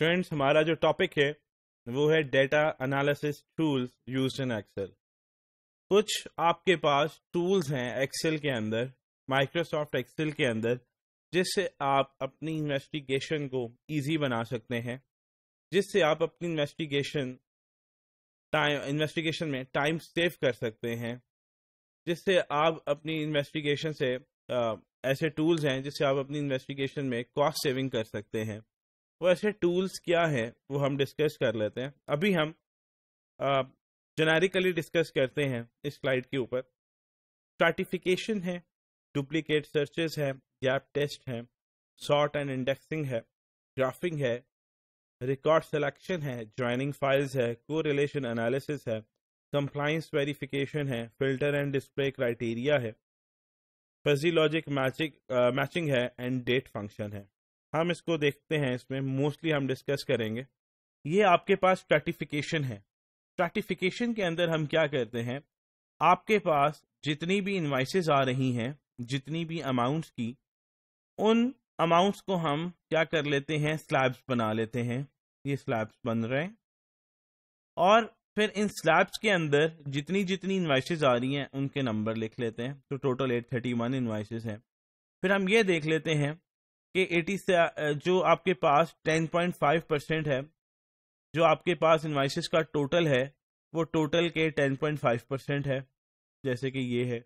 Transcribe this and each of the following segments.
friends हमारा जो topic है वो है data analysis tools use in Excel कुछ आपके पास टूल्स हैं एक्सेल के अंदर माइक्रोसॉफ्ट एक्सेल के अंदर जिससे आप अपनी इन्वेस्टिगेशन को इजी बना सकते हैं जिससे आप अपनी इन्वेस्टिगेशन टाइम इन्वेस्टिगेशन में टाइम सेव कर सकते हैं जिससे आप अपनी इन्वेस्टिगेशन से आ, ऐसे टूल्स हैं जिससे आप अपनी इन्वेस्टिगेशन में कॉस्ट सेविंग कर सकते हैं वैसे टूल्स क्या हैं वो हम डिस्कस कर लेते हैं अभी हम जेनरिकली डिस्कस करते हैं इस स्लाइड के ऊपर स्टार्टिफिकेशन है डुप्लीकेट सर्चेस है गैप टेस्ट है सॉर्ट एंड इंडेक्सिंग है ग्राफिंग है रिकॉर्ड सिलेक्शन है ज्वाइनिंग फाइल्स है को रिलेशन एनालिसिस है कंप्लाइंस वेरिफिकेशन है फिल्टर एंड डिस्प्ले क्राइटेरिया है फजी लॉजिक मैचिंग मैचिंग है एंड डेट फंक्शन है हम इसको देखते हैं इसमें मोस्टली हम डिस्कस करेंगे ये आपके पास स्ट्रेटिफिकेशन है स्ट्रेटिफिकेशन के अंदर हम क्या करते हैं आपके पास जितनी भी इन्वाइसेस आ रही हैं जितनी भी अमाउंट्स की उन अमाउंट्स को हम क्या कर लेते हैं स्लैब्स बना लेते हैं ये स्लैब्स बन रहे हैं और फिर इन स्लैब्स के अंदर जितनी जितनी इन्वाइसेज आ रही हैं उनके नंबर लिख लेते हैं तो total eight thirty one invoices हैं फिर हम ये देख लेते हैं कि एटी से जो आपके पास 10.5 परसेंट है जो आपके पास इन्वाइसिस का टोटल है वो टोटल के 10.5 परसेंट है जैसे कि ये है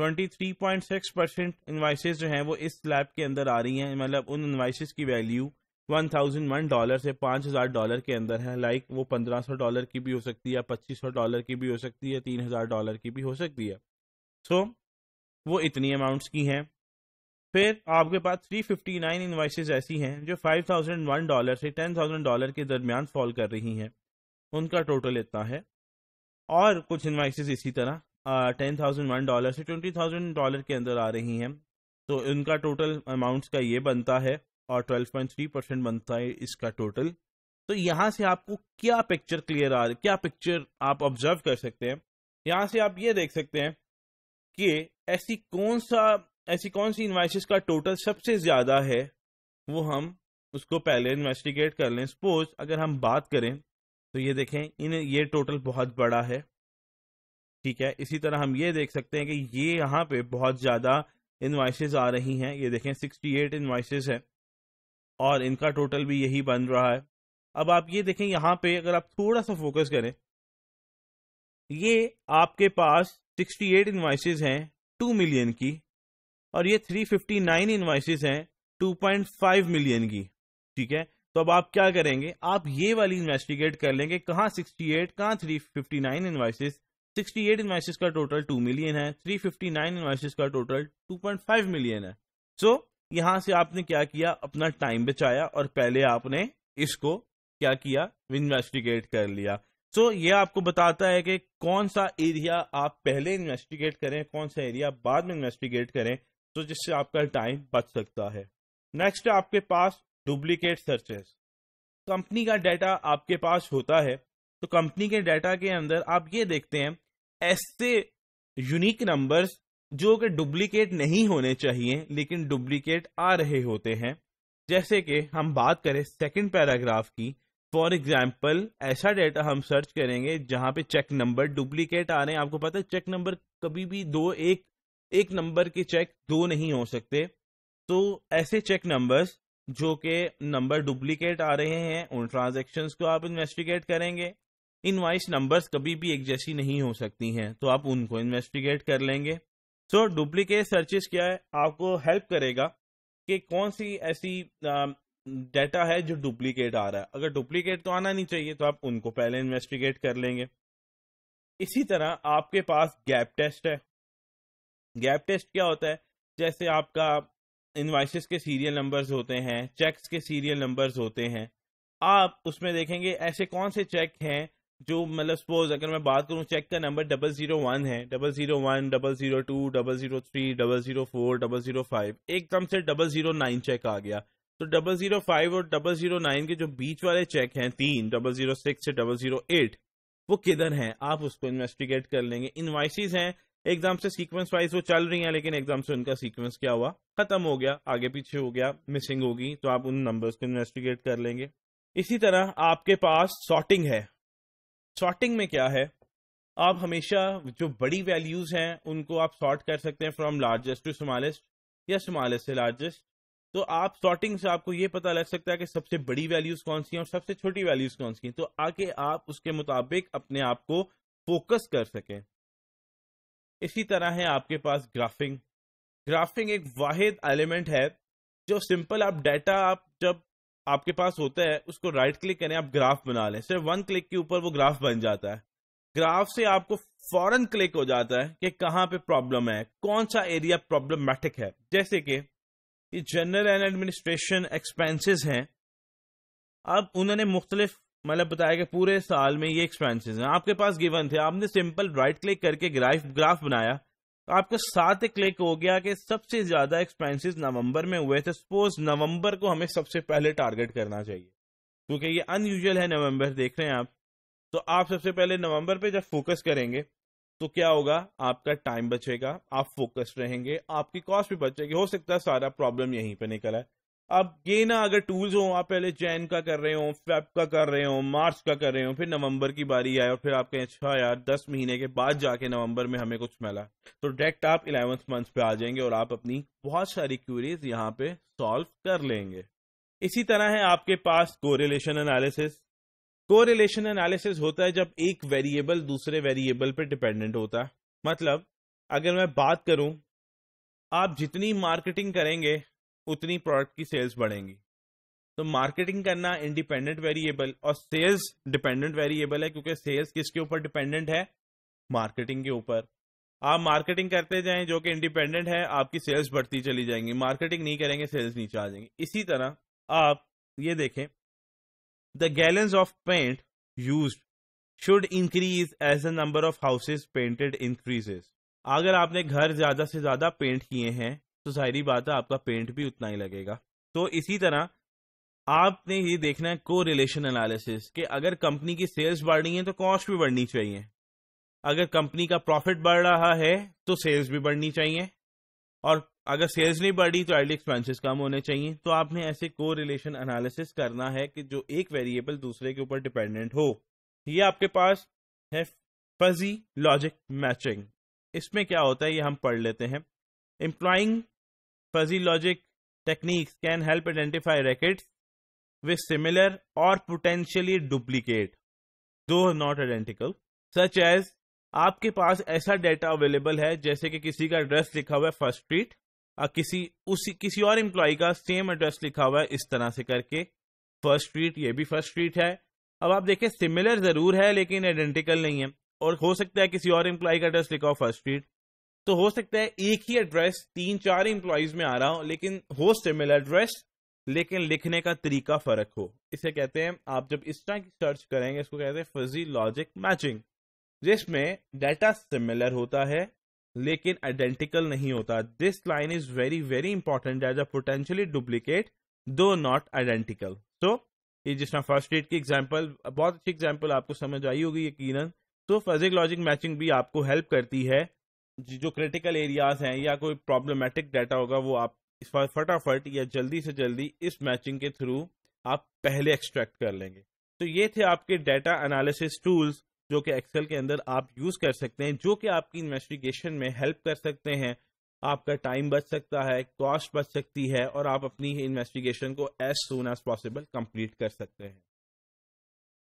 23.6 परसेंट इन्वाइसिस जो हैं वो इस स्लैब के अंदर आ रही हैं मतलब उन इन्वाइसिस की वैल्यू 1001 डॉलर से 5000 डॉलर के अंदर है लाइक वो 1500 डॉलर की भी हो सकती है 2500 डॉलर की भी हो सकती है 3000 डॉलर की भी हो सकती है सो so, वो इतनी अमाउंट्स की हैं फिर आपके पास 359 इन्वाइसेस ऐसी हैं जो 5001 डॉलर से 10000 डॉलर के दरमियान फॉल कर रही हैं उनका टोटल इतना है और कुछ इन्वाइसेस इसी तरह टेन थाउजेंड वन डॉलर से ट्वेंटी थाउजेंड डॉलर के अंदर आ रही हैं तो उनका टोटल अमाउंट्स का ये बनता है और ट्वेल्व पॉइंट थ्री परसेंट बनता है इसका टोटल तो यहाँ से आपको क्या पिक्चर क्लियर आ रही क्या पिक्चर आप ऑब्जर्व कर सकते हैं यहाँ से आप ये देख सकते हैं कि ऐसी कौन सा ऐसी कौन सी इन्वाइसिस का टोटल सबसे ज़्यादा है वो हम उसको पहले इन्वेस्टिगेट कर लें सपोज अगर हम बात करें तो ये देखें इन ये टोटल बहुत बड़ा है ठीक है इसी तरह हम ये देख सकते हैं कि ये यहाँ पे बहुत ज़्यादा इन्वाइसिस आ रही हैं ये देखें 68 इन्वाइसिस हैं और इनका टोटल भी यही बन रहा है अब आप ये देखें यहाँ पे अगर आप थोड़ा सा फोकस करें ये आपके पास 68 एट इन्वाइसेज हैं टू मिलियन की और ये 359 इन्वाइसिस हैं 2.5 मिलियन की ठीक है तो अब आप क्या करेंगे आप ये वाली इन्वेस्टिगेट कर लेंगे कहाँ 68 कहाँ 359 इनवाइसेस 68 इन्वाइसिस का टोटल 2 मिलियन है 359 इनवाइसेस का टोटल 2.5 मिलियन है सो so, यहां से आपने क्या किया अपना टाइम बचाया और पहले आपने इसको क्या किया इन्वेस्टिगेट कर लिया सो so, ये आपको बताता है कि कौन सा एरिया आप पहले इन्वेस्टिगेट करें कौन सा एरिया बाद में इन्वेस्टिगेट करें तो जिससे आपका टाइम बच सकता है नेक्स्ट आपके पास डुप्लीकेट सर्चेस कंपनी का डाटा आपके पास होता है तो कंपनी के डाटा के अंदर आप ये देखते हैं ऐसे यूनिक नंबर्स जो कि डुप्लीकेट नहीं होने चाहिए लेकिन डुप्लीकेट आ रहे होते हैं जैसे कि हम बात करें सेकंड पैराग्राफ की फॉर एग्जाम्पल ऐसा डाटा हम सर्च करेंगे जहां पे चेक नंबर डुप्लीकेट आ रहे हैं आपको पता है चेक नंबर कभी भी दो एक एक नंबर के चेक दो नहीं हो सकते तो ऐसे चेक नंबर्स जो कि नंबर डुप्लीकेट आ रहे हैं उन ट्रांजेक्शन्स को आप इन्वेस्टिगेट करेंगे इन वाइस नंबर्स कभी भी एक जैसी नहीं हो सकती हैं तो आप उनको इन्वेस्टिगेट कर लेंगे सो डुप्लीकेट सर्चेस क्या है आपको हेल्प करेगा कि कौन सी ऐसी डाटा है जो डुप्लीकेट आ रहा है अगर डुप्लीकेट तो आना नहीं चाहिए तो आप उनको पहले इन्वेस्टिगेट कर लेंगे इसी तरह आपके पास गैप टेस्ट है गैप टेस्ट क्या होता है जैसे आपका इन्वाइसिस के सीरियल नंबर्स होते हैं चेक्स के सीरियल नंबर्स होते हैं आप उसमें देखेंगे ऐसे कौन से चेक हैं जो मतलब सपोज अगर मैं बात करूं चेक का नंबर डबल जीरो वन है double zero one double zero two double zero three double zero four double zero five एकदम से डबल जीरो नाइन चेक आ गया तो डबल जीरो फाइव और डबल जीरो नाइन के जो बीच वाले चेक हैं तीन डबल जीरो सिक्स से डबल जीरो एट वो किधर हैं आप उसको इन्वेस्टिगेट कर लेंगे इन्वाइसिस हैं एग्जाम से सीक्वेंस वाइज वो चल रही है लेकिन एग्जाम से उनका सीक्वेंस क्या हुआ खत्म हो गया आगे पीछे हो गया मिसिंग होगी तो आप उन नंबर्स को इन्वेस्टिगेट कर लेंगे इसी तरह आपके पास सॉर्टिंग है सॉर्टिंग में क्या है आप हमेशा जो बड़ी वैल्यूज हैं उनको आप सॉर्ट कर सकते हैं फ्रॉम लार्जेस्ट टू स्मॉलेस्ट या स्मॉलेस्ट से लार्जेस्ट तो आप सॉर्टिंग से आपको ये पता लग सकता है कि सबसे बड़ी वैल्यूज कौन सी हैं और सबसे छोटी वैल्यूज कौन सी हैं तो आगे आप उसके मुताबिक अपने आप को फोकस कर सकें इसी तरह है आपके पास ग्राफिंग ग्राफिंग एक वाहिद एलिमेंट है जो सिंपल आप डाटा आप जब आपके पास होता है उसको राइट क्लिक करें आप ग्राफ बना लें सिर्फ वन क्लिक के ऊपर वो ग्राफ बन जाता है ग्राफ से आपको फौरन क्लिक हो जाता है कि कहाँ पे प्रॉब्लम है कौन सा एरिया प्रॉब्लमैटिक है जैसे कि ये जनरल एंड एडमिनिस्ट्रेशन एक्सपेंसेस हैं अब उन्होंने मुख्तलिफ मतलब बताया कि पूरे साल में ये एक्सपेंसेस हैं आपके पास गिवन थे आपने सिंपल राइट क्लिक करके ग्राफ ग्राफ बनाया तो साथ क्लिक हो गया कि सबसे ज्यादा एक्सपेंसेस नवंबर में हुए थे सपोज नवंबर को हमें सबसे पहले टारगेट करना चाहिए क्योंकि ये अनयूजल है नवंबर देख रहे हैं आप तो आप सबसे पहले नवंबर पे जब फोकस करेंगे तो क्या होगा आपका टाइम बचेगा आप फोकस रहेंगे आपकी कॉस्ट भी बचेगी हो सकता है सारा प्रॉब्लम यहीं पर निकला है आप ये ना अगर टूल्स हो आप पहले चैन का कर रहे हो फेब का कर रहे हो मार्च का कर रहे हो फिर नवंबर की बारी आए और फिर आप कहें अच्छा यार दस महीने के बाद जाके नवंबर में हमें कुछ मिला तो डायरेक्ट आप इलेवंथ मंथ पे आ जाएंगे और आप अपनी बहुत सारी क्यूरीज यहाँ पे सॉल्व कर लेंगे इसी तरह है आपके पास कोरिलेशन एनालिसिस कोरिलेशन एनालिसिस होता है जब एक वेरिएबल दूसरे वेरिएबल पर डिपेंडेंट होता है मतलब अगर मैं बात करूं आप जितनी मार्केटिंग करेंगे उतनी प्रोडक्ट की सेल्स बढ़ेंगी तो मार्केटिंग करना इंडिपेंडेंट वेरिएबल और सेल्स डिपेंडेंट वेरिएबल है क्योंकि सेल्स किसके ऊपर डिपेंडेंट है मार्केटिंग के ऊपर आप मार्केटिंग करते जाएं जो कि इंडिपेंडेंट है आपकी सेल्स बढ़ती चली जाएंगी मार्केटिंग नहीं करेंगे सेल्स नीचे आ जाएंगे इसी तरह आप ये देखें the gallons of paint use should increase as the number of houses painted increases अगर आपने घर ज्यादा से ज्यादा पेंट किए हैं तो जाहरी बात है आपका पेंट भी उतना ही लगेगा तो इसी तरह आपने ये देखना है को रिलेशन एनालिसिस कि अगर कंपनी की सेल्स बढ़नी है तो कॉस्ट भी बढ़नी चाहिए अगर कंपनी का प्रॉफिट बढ़ रहा है तो सेल्स भी बढ़नी चाहिए और अगर सेल्स नहीं बढ़ी तो आइडल एक्सपेंसेस कम होने चाहिए तो आपने ऐसे को रिलेशन एनालिसिस करना है कि जो एक वेरिएबल दूसरे के ऊपर डिपेंडेंट हो ये आपके पास है फजी लॉजिक मैचिंग इसमें क्या होता है ये हम पढ़ लेते हैं employing fuzzy logic techniques can help identify records with similar or potentially duplicate, though not identical, such as आपके पास ऐसा डेटा अवेलेबल है जैसे कि किसी का एड्रेस लिखा हुआ है फर्स्ट स्ट्रीट और किसी उसी किसी और एम्प्लॉय का सेम एड्रेस लिखा हुआ है इस तरह से करके फर्स्ट स्ट्रीट ये भी फर्स्ट स्ट्रीट है अब आप देखें सिमिलर जरूर है लेकिन आइडेंटिकल नहीं है और हो सकता है किसी और एम्प्लॉय का एड्रेस लिखा हो फर्स्ट स्ट्रीट तो हो सकता है एक ही एड्रेस तीन चार इंप्लॉइज में आ रहा हो लेकिन हो सिमिलर एड्रेस लेकिन लिखने का तरीका फर्क हो इसे कहते हैं आप जब इस तरह की सर्च करेंगे इसको कहते हैं फजी लॉजिक मैचिंग जिसमें डाटा सिमिलर होता है लेकिन आइडेंटिकल नहीं होता this line is very very important as a potentially duplicate though not identical so ये जिस तरह फर्स्ट एड की एग्जाम्पल बहुत अच्छी एग्जाम्पल आपको समझ आई होगी यकीन तो फजिक लॉजिक मैचिंग भी आपको हेल्प करती है जो क्रिटिकल एरियाज हैं या कोई प्रॉब्लमेटिक डाटा होगा वो आप इस बार फटाफट या जल्दी से जल्दी इस मैचिंग के थ्रू आप पहले एक्सट्रैक्ट कर लेंगे तो ये थे आपके डाटा एनालिसिस टूल्स जो कि एक्सेल के अंदर आप यूज़ कर सकते हैं जो कि आपकी इन्वेस्टिगेशन में हेल्प कर सकते हैं आपका टाइम बच सकता है कॉस्ट बच सकती है और आप अपनी इन्वेस्टिगेशन को as soon as possible complete कर सकते हैं